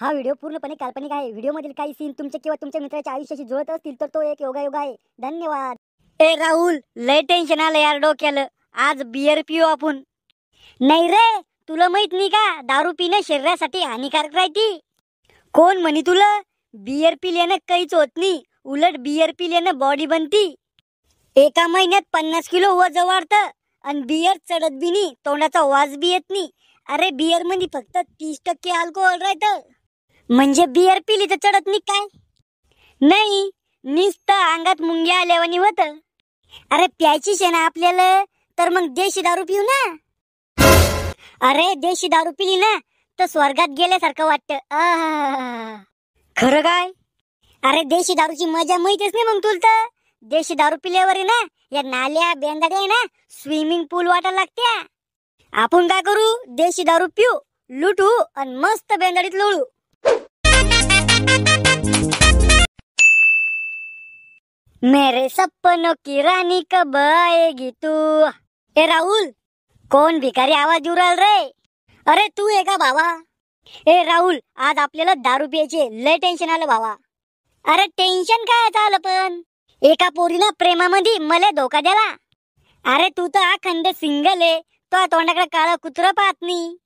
हा व्हिडिओ पूर्णपणे काल्पनिक आहे मधील काही सीन तुमच्या किंवा तुमच्या मित्राच्या आयुष्याशी जुळत असतील तर तो एक योगायोग आहे धन्यवाद ए राहुल लय टेन्शन आलं यार डोक्याल आज बियर पिऊ आपण नाही रे तुला माहित नाही का दारू पिणं शरीरासाठी हानिकारक राहते कोण म्हणे तुला बिअर पिल्यानं काहीच होत नाही उलट बियर पिल्यानं बॉडी बनती एका महिन्यात पन्नास किलो वज वाढतं आणि बियर चढत बी नाही तोंडाचा वास बी येत नाही अरे बिअर मध्ये फक्त तीस टक्के अल्कोहोल राहतं म्हणजे बियर पिली तर चढत नाही काय नाही नुसतं अंगात मुंग्या आल्यावानी होत अरे प्यायची ना आपल्याला तर मग देशी दारू पिऊ ना अरे देशी दारू पिली ना तर स्वर्गात गेल्यासारखं वाटत खरं काय अरे देशी दारूची मजा माहितीच नाही मग तुल तर देशी दारू पिल्यावर ना या नाल्या बेंदाड्या ना स्विमिंग पूल वाटायला लागत्या आपण काय करू देशी दारू पिऊ लुटू आणि मस्त बेंदाडीत लोळू मेरे सपनों की रानी कब आएगी तू ए राहुल कोण भिकारी आवाज उराल रे अरे तू आहे का बाबा ए राहुल आज आपल्याला दारू प्यायचे लय टेन्शन आलं बाबा अरे टेन्शन काय आता पण एका पोरीला प्रेमामध्ये मला धोका द्याला अरे तू तर अखंड सिंगल आहे तो तोंडाकडे काळा कुत्र पाहत नाही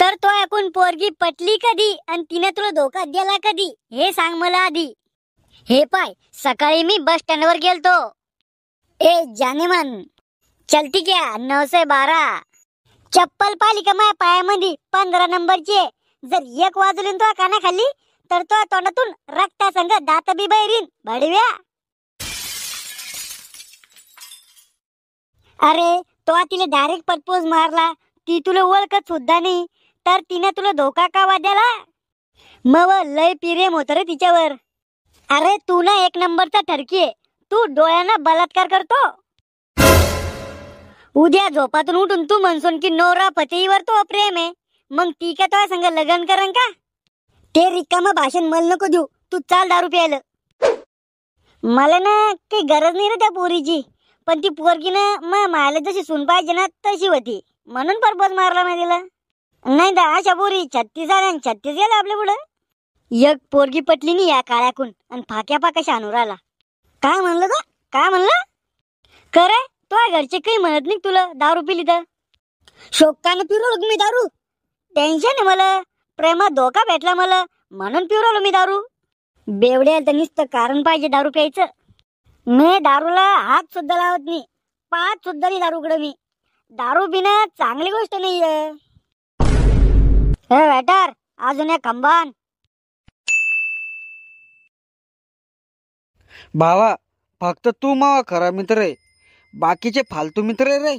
तर तो ऐकून पोरगी पटली कधी आणि तिने तुला धोका दिला कधी हे सांग मला आधी हे पाय सकाळी मी बस स्टँडवर गेलतो ए जानेमन चलती क्या नऊशे बारा चप्पल पाहिली का माझ्या पायामध्ये पंधरा नंबरची जर एक वाजली तो काना खाली तर तो तोंडातून रक्ता संघ दात बी बैरीन भडव्या अरे तो तिने डायरेक्ट पटपोज मारला ती तुला ओळखत सुद्धा नाही तर तिने तुला धोका का वाद्याला मग लय पिरेम होत रे तिच्यावर अरे तू ना एक नंबरचा ठरकी आहे तू डोळ्यांना बलात्कार करतो उद्या झोपातून उठून तू म्हणसून की नवरा पतीवर तो प्रेम आहे मग ती का तो संग लग्न करन का ते रिकाम भाषण मल नको देऊ तू चाल दारू प्यायलं मला ना काही गरज नाही रे त्या पोरीची पण ती पोरगी ना मग मायला जशी सुन पाहिजे ना तशी होती म्हणून परपोज मारला मी तिला नाही तर अशा पोरी छत्तीस आल्या छत्तीस गेला आपल्या पुढं एक पोरगी पटली नाही या काळ्याकून आणि फाक्या फाक्या शानूर राहिला काय म्हणलं तो काय म्हणलं कर तो घरचे काही म्हणत नाही तुला दारू पिली तर शोकानं पिरवलो मी दारू टेन्शन आहे मला प्रेमात धोका भेटला मला म्हणून पिरवलं मी दारू बेवड्या तर नुसतं कारण पाहिजे दारू प्यायचं मी दारूला हात सुद्धा लावत नाही पाच सुद्धा नाही दारूकडे मी दारू पिणं चांगली गोष्ट नाही आहे हे वेटर अजून या खंबान भावा फक्त तू मावा खरा मित्र आहे बाकीचे फालतू मित्र आहे रे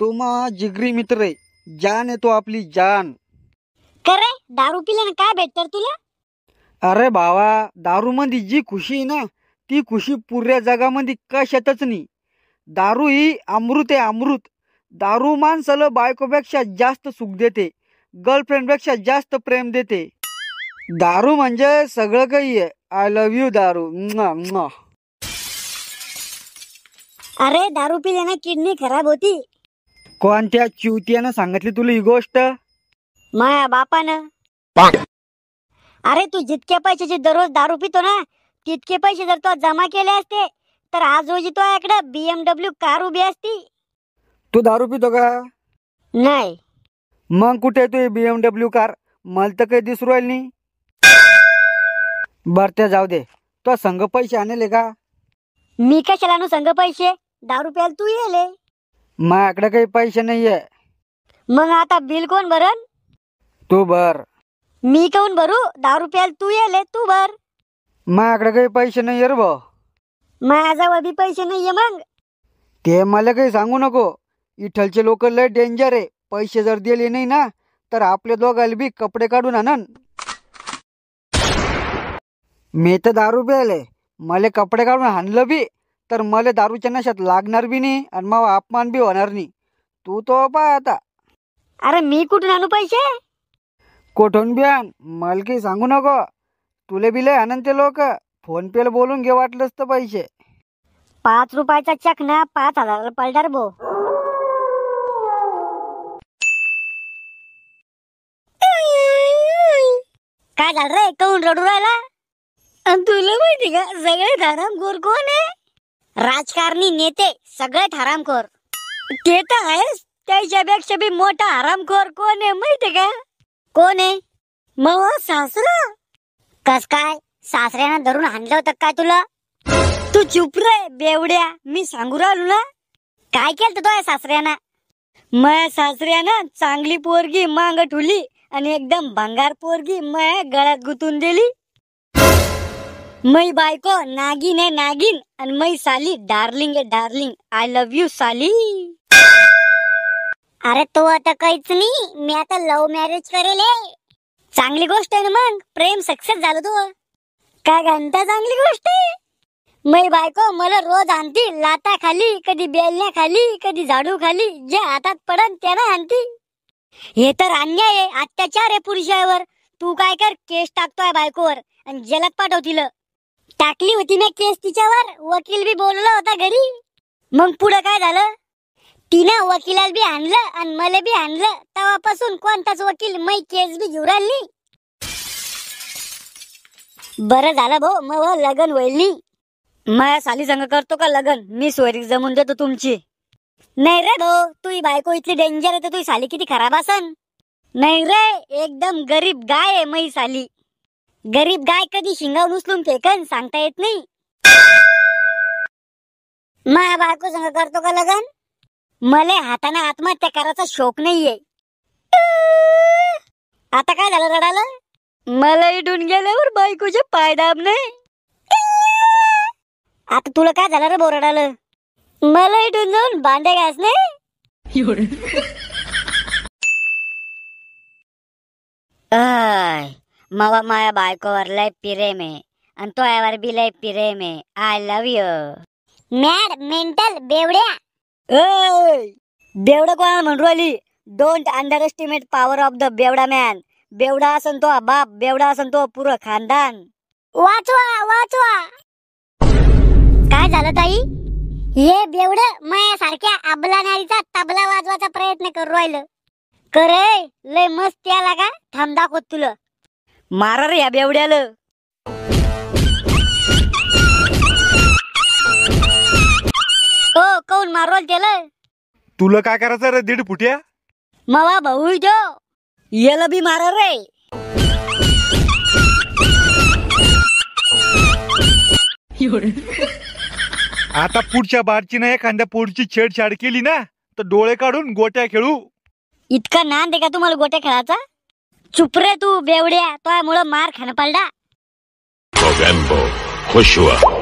तू मावा जिगरी मित्र आहे जान येतो आपली जान खरे दारू पिल्याने काय भेटतं तुला अरे भावा दारूमध्ये जी खुशी आहे ना ती खुशी पुऱ्या जगामध्ये कशातच नाही दारू ही अमृत आहे अमृत दारू माणसाला बायकोपेक्षा जास्त सुख देते गर्लफ्रेंडपेक्षा जास्त प्रेम देते दारू म्हणजे सगळं काही आहे आय लव्ह यू दारू अरे दारू ना किडनी खराब होती कोणत्या चिवतीयानं सांगितली तुला ही गोष्ट माया बापान अरे तू जितक्या पैशाचे दररोज दारू पितो ना तितके पैसे जर तो जमा केले असते तर आज रोजी तो इकडे बीएमडब्ल्यू कार उभी असती तू दारू पितो का नाही मग कुठे तू बीएमडब्ल्यू कार मला तर काही दिसू राहिली नाही बर ते जाऊ दे तो संघ पैसे आणले का मी कशाला आणू संघ पैसे दहा रुपयाला तू येले माझ्याकडे काही पैसे नाहीये मग आता बिल कोण भरल तू भर मी कोण भरू दहा रुपयाला तू येले तू भर माझ्याकडे काही पैसे नाही रे माझ्याजवळ बी पैसे नाहीये मग ते मला काही सांगू नको इथलचे लोक लय डेंजर आहे पैसे जर दिले नाही ना तर आपल्या दोघाला बी कपडे काढून आणन मी तर दारू प्यायले मले कपडे काढून हाणलं बी तर मले दारूच्या नशात लागणार बी नाही आणि मग अपमान बी होणार नाही तू तो पाय आता अरे मी कुठून आणू पैसे कुठून बी आण मलकी सांगू नको तुले बिले आणन ते लोक फोन पे बोलून घे वाटलंच तर पैसे पाच रुपयाचा चक ना पाच हजार पलटार भो काय झालं रे कौन रडू राहिला तुला माहिती का सगळ्यात हरामखोर कोण आहे राजकारणी नेते सगळे हरामखोर ते तर आहेस त्याच्यापेक्षा बी मोठा हरामखोर कोण आहे माहिती का कोण आहे मग सासरा कस काय सासऱ्यानं धरून हाणलं होतं काय तुला तू चुप रे बेवड्या मी सांगू राहिलो ना काय केलं तो सासऱ्यानं माया सासऱ्यानं चांगली पोरगी मांग ठुली आणि एकदम भंगार पोरगी माया गळ्यात गुतून दिली मै बायको नागिन आहे नागिन आणि मै साली डार्लिंग आहे डार्लिंग आय लव यू साली अरे तो आता काहीच नाही मी आता लव्ह मॅरेज करेल चांगली गोष्ट आहे ना मग प्रेम सक्सेस झालं तू काय घंटा चांगली गोष्ट आहे मै बायको मला रोज आणती लाता खाली कधी बेलण्या खाली कधी झाडू खाली जे हातात पडन ना आणती हे तर अन्याय आहे अत्याचार आहे पुरुषावर तू काय कर केस टाकतोय बायकोवर आणि जलद पाठव तिला टाकली होती ना केस तिच्यावर वकील बी बोलला होता घरी मग पुढं काय झालं तिनं वकिला बी आणलं आणि मला बी आणलं तेव्हापासून कोणताच वकील मै केस बी घेऊ राहिली बरं झालं भाऊ मग हो, लगन वैलनी मया साली संग करतो का लगन मी सोयरी जमून देतो तुमची नाही रे भाऊ तुझी बायको इतली डेंजर आहे तर तुझी साली किती खराब असन नाही रे एकदम गरीब गाय आहे मई साली गरीब गाय कधी शिंगावून उचलून फेकन सांगता येत नाही माया बायको संग करतो का लगन मले हाताने आत्महत्या करायचा शोक नाहीये आता काय झालं रडालं मला इडून गेल्यावर बायकोचे पाय दाब नाही आता तुला काय झालं रे बोरडालं मला इडून जाऊन बांधे घास नाही मावा माया बायकोवर लय प्रेम आहे आणि तोयावर बी लय प्रेम आहे I love you mad mental बेवड्या ए बेवडा कोणाला म्हणू राहिली don't underestimate power of the बेवडा मॅन बेवडा असन तो बाप बेवडा असन तो पुरं खानदान वाचवा वाचवा काय झालं ताई हे बेवड मायासारख्या अबलानारीचा तबला वाजवायचा प्रयत्न करू राहिलं करे लय मस्त याला का थांब दाखवत तुला मारा रे या बेवड्याला ओ हो, कौन मारवाल केलं तुला काय करायचं रे दीड फुट्या मवा भाऊ जो याला बी मारा रे आता पुढच्या बारची ना एखाद्या पोरची छेडछाड केली ना तर डोळे काढून गोट्या खेळू इतका नांद आहे का तुम्हाला गोट्या खेळायचा चुप रे तू बेवड्या तो मुळ मार खान पडला खुश हुआ